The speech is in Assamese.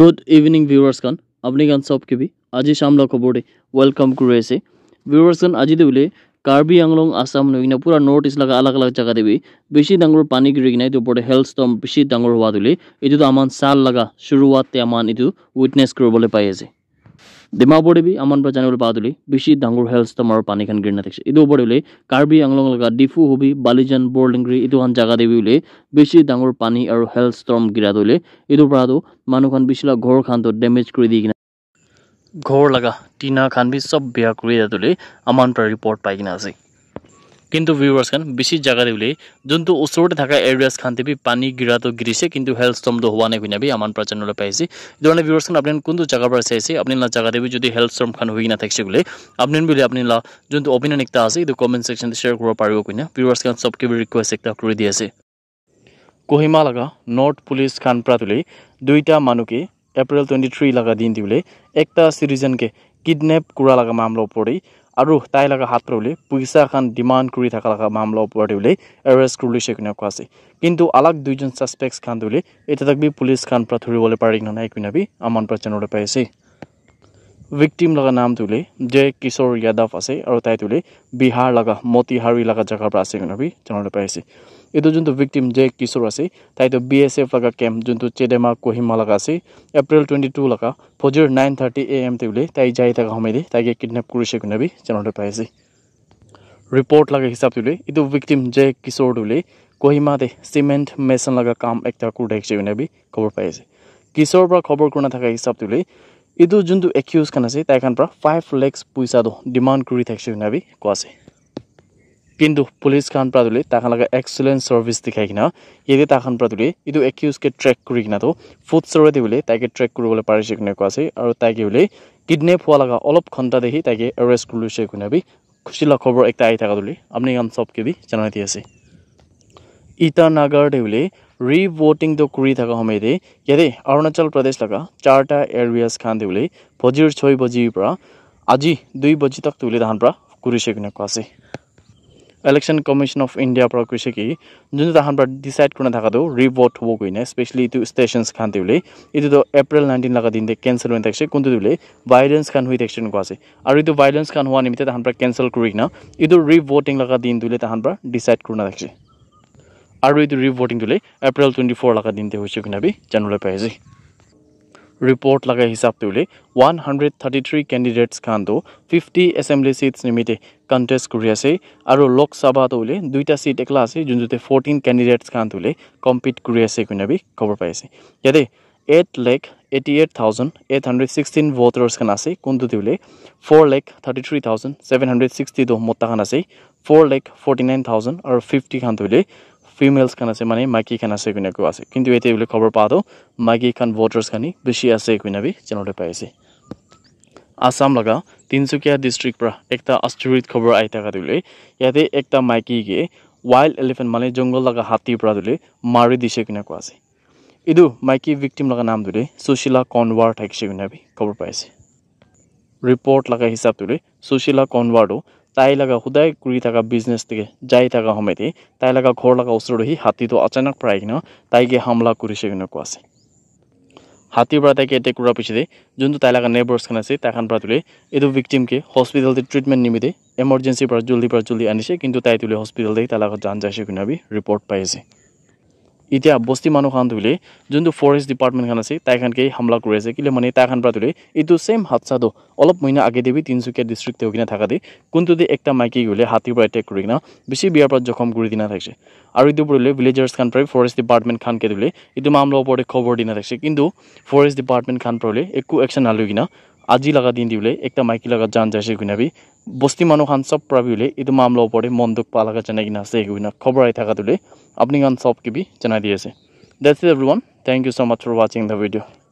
Good evening viewers kan apni kan sob kibi aji shamla welcome welcome kureise viewers kan aji দেবলে কার্বি আংলং আসাম লৈ পুরা নর্থ ইস্ট লাগা লগা আলাগ আলাগ জেগা দিবি বেছি ডাঙৰ পানী গিৰি কিনে এইটো ওপৰতে হেল্থ ষ্টম বেছি ডাঙৰ হোৱা দিলে এইটোতো আমার সাল লাগা শুৰুৱাতে আমার এই উইটনেস করবলে পাই আছে ডিমাবৰ দেৱী আমাৰ পৰা জানিবলৈ পাওঁ বুলি বেছি ডাঙৰ হেলষ্টম আৰু পানীখন গিৰ নাথাকিছে এইটো ওপৰত বুলি কাৰ্বি আংলং লগা ডিফু হবি বালিজান বৰলিংগ্ৰী এইটোখন জেগা দেৱী বুলি বেছি ডাঙৰ পানী আৰু হেলষ্টম গিৰা দিলে এইটোৰ পৰাতো মানুহখন বেছিলা ঘৰখনটো ডেমেজ কৰি দি কিনে ঘৰ লগা টিনাখন বি চব বেয়া কৰি দিয়া তুলি আমাৰ পৰা ৰিপৰ্ট পাই কিনে আছে কিন্তু ভিউৱাৰ্ছ খান বেছি জাগাৰে বুলি যোনটো ওচৰতে থকা এৰিয়াছ খান তেবি পানী গিৰাটো গিৰিছে কিন্তু হেল্থ ষ্টমটো হোৱা নাই শুনাবি আমাৰ পৰা চেনেলত পাই আছে ইধৰণে ভিউৱাৰ্ছ খান আপুনি কোনটো জেগাৰ পৰা চাইছে আপুনি জেগাতে বি যদি হেল্থ ষ্টম খান হৈ নাথাকিছে বুলি আপুনি বুলি আপুনি যোনটো অভিনয়ন এটা আছে এইটো কমেণ্ট ছেকশ্যনত শ্বেয়াৰ কৰিব পাৰিব কোনে ভিউৱাৰ্ছ খান চব কিবি ৰিকুৱেষ্ট এটা কৰি দি আছে কহিমা লগা নৰ্থ পুলিচ খান পৰা তুলি দুইটা মানুহকে এপ্ৰিল টুৱেণ্টি থ্ৰী লগা দিন দি বোলে একটা চিটিজেনকে কিডনেপ কৰা লগা মামলাৰ ওপৰতেই আৰু তাই লগা হাতৰ বুলি পইচা এখন ডিমাণ্ড কৰি থকা লগা মামলাৰ ওপৰত বুলি এৰেষ্ট কৰি লৈছে কোনে কোৱা আছে কিন্তু আলাক দুইজন চাছপেক্টছ খান বুলি এতিয়া তাক বি পুলিচ খান পৰা ধৰিবলৈ পাৰি নে নাই কোনে বি আমাৰ পৰা পাইছে ভিক্টিম লগা নামটোলে জে কিশোৰ যাদৱ আছে আৰু তাইটোলে বিহাৰ লগা মতিহাৰী লগা জেগাৰ পৰা আছে আমি জানিব পাই আছে এইটো যোনটো ভিক্টিম জে কিশোৰ আছে তাইটো বি এছ এফ লগা কেম্প যোনটো চেডেমা কহিমা লগা আছে এপ্ৰিল টুৱেণ্টি টু লগা ফজিৰ নাইন থাৰ্টি এ এম টি বুলি তাই যাই থকা সময়তে তাইকে কিডনেপ কৰিছে কোনে আমি জানিব পাই আছে ৰিপৰ্ট লগা হিচাপটোলৈ এইটো ভিক্টিম জে কিশোৰটোলৈ কহিমাতে চিমেণ্ট মেচন লগা কাম এটা কৰি থাকিছে কোনে আমি খবৰ পাই আছে কিশোৰৰ পৰা খবৰ কৰি নাথাকা হিচাপটোলৈ এইটো যোনটো একিউজ কাৰণ আছে তাইখন পৰা ফাইভ লেক্ছ পইচাটো ডিমাণ্ড কৰি থাকিছে বুলি আমি কোৱা আছে কিন্তু পুলিচ খান পৰা তুলি তাহাঁতলৈকে এক্সেলেণ্ট চাৰ্ভিছ দেখাই কিনা ইয়াতে তাহাঁতৰ পৰা তুলি এইটো একিউজকে ট্ৰেক কৰি কিনাতো ফুড চৰ্ভেটি বুলি তাইকে ট্ৰেক কৰিবলৈ পাৰিছে কোনে কোৱা আছে আৰু তাইকে বুলি কিডনেপ হোৱা লগা অলপ ঘণ্টা দেখি তাইকে এৰেষ্ট কৰি লৈছে কোনে আমি খুচি লোৱা খবৰ এটা আহি থকা তুলি আপুনি কাম চব কেবি জনাই দি আছে ইটানাগাৰ দে বুলি ৰিভটিং কৰি থকা সময়তে ইয়াতে অৰুণাচল প্ৰদেশ লগা চাৰিটা এৰিয়াছ খান দিবলৈ ভজিৰ ছয় বজিৰ পৰা আজি দুই বজি তক তুলি ধান পৰা কৰিছে কোনে কোৱা আছে ইলেকশ্যন কমিশ্যন অফ ইণ্ডিয়াৰ পৰা কৈছে কি যোনটো তাহান পৰা ডিচাইড কৰা থকাটো ৰিভট হ'ব কৈনে স্পেচিয়েলি এইটো ষ্টেচনছ খান দিবলৈ এইটোতো এপ্ৰিল নাইণ্টিন লগা দিনতে কেঞ্চেল হৈ থাকিছে কোনটো দিবলৈ ভাইলেঞ্চ খান হৈ থাকিছে কোৱা আৰু এইটো ভাইলেঞ্চ খান হোৱা নিমিত্তে তাহান পৰা কেঞ্চেল লগা দিন তাহান পৰা ডিচাইড কৰি নাথাকিছে আৰু এইটো ৰিপৰ্টিংটোলৈ এপ্ৰিল টুৱেণ্টি ফ'ৰ লগা দিনতে হৈছে কিনা আমি জানিবলৈ পাই আছে ৰিপৰ্ট লগা হিচাপটোলৈ one hundred thirty three candidates খানটো ফিফটি এছেম্বলি ছিটছ নিমিত্তে কণ্টেষ্ট কৰি আছে আৰু লোকসভাটোলৈ দুইটা ছিট একলা আছে যোনটোতে ফৰ্টিন কেণ্ডিডেটছ খানটোলৈ কম্পিট কৰি আছে কিনা আমি খবৰ পাই আছে ইয়াতে eight lakh eighty eight thousand eight hundred sixteen voters খান আছে কোনটোতে বোলে four lakh thirty three thousand seven hundred sixty দহ মতা খান আছে four lakh forty nine thousand আৰু ফিফটি খানটো বোলে ফিমেলছ খান আছে মানে মাইকী খান আছে কোনে কোৱা আছে কিন্তু এতিয়া বোলে খবৰ পাওঁ মাইকী খান ভোটাৰ্ছ খানি বেছি আছে কোনে বি জানিবলৈ পাই আছে আসাম লগা তিনিচুকীয়া ডিষ্ট্ৰিক্ট পৰা এটা আষ্ট্ৰিত খবৰ আহি থকা দিলে ইয়াতে এটা মাইকীকে ৱাইল্ড এলিফেণ্ট মানে জংগল লগা হাতীৰ পৰা দিলে মাৰি দিছে কোনে কোৱা আছে এইটো মাইকী ভিক্টিম লগা নাম দিলে সুশীলা কনৱাৰ থাকিছে কোনে বি খবৰ পাইছে ৰিপৰ্ট লগা হিচাপ সুশীলা কনৱাৰটো তাইৰ লগা সদায় কৰি থকা বিজনেছ থাকে যাই থকা সময়তে তাইৰ লগা ঘৰ লগা ওচৰত সি হাতীটো অচানক পৰাই কিনে তাইকে হামলা কৰিছে কিনে কোৱা আছে হাতীৰ পৰা তাইকে এটেক কৰাৰ পিছতে যোনটো তাইৰ লগা নেবৰ্ছখন আছে তাইখন পৰা তুলি এইটো ভিক্টিমকে হস্পিটেলতে ট্ৰিটমেণ্ট নিমিতে এমাৰ্জেঞ্চিৰ পৰা জল্দি পৰা জল্দি আনিছে কিন্তু তাই তুলি হস্পিটেল দি তাইৰ লগত যান যাইছে কিনে আমি ৰিপৰ্ট পাইছে এতিয়া বস্তি মানুহ খান ধৰিলে যোনটো ফৰেষ্ট ডিপাৰ্টমেণ্টখন আছে তাইখানকে হামলা কৰি আছে কেলে মানে তাইখান পৰা ধৰিলে এইটো ছেম হাদচাটো অলপ মহিনা আগে দিবি তিনিচুকীয়া ডিষ্ট্ৰিক্টে হৈ কিনে থকা দি কোনটোদি একটা মাইকী গ'লে হাতীৰ পৰা এটেক কৰি কিনে বেছি বিয়াৰ পৰা জখম কৰি দিনা থাকিছে আৰু এইটো পৰিলে ভিলেজাৰ্ছ খান পৰা ফৰেষ্ট ডিপাৰ্টমেণ্ট খানকে ধৰিলে এইটো মামলাৰ ওপৰতে খবৰ দিনা থাকিছে কিন্তু ফৰেষ্ট ডিপাৰ্টমেণ্ট খান পৰিলে একো একশ্যন নালৈ কিনা আজি লগা দিন দিবলৈ একটা মাইকী লগা জান যাইছে কিনাবি বস্তি মানুহ খান চব পৰা বুলি এইটো মামলৰ ওপৰতে মন দুখ পোৱা লগা যেনে কিনা আছে সেইখিনি খবৰ আহি থকাটোলৈ আপুনি খান চব কিবি জনাই দি আছে dates is every one thank you so' much for ৱাচিং দ্য ভিডিঅ'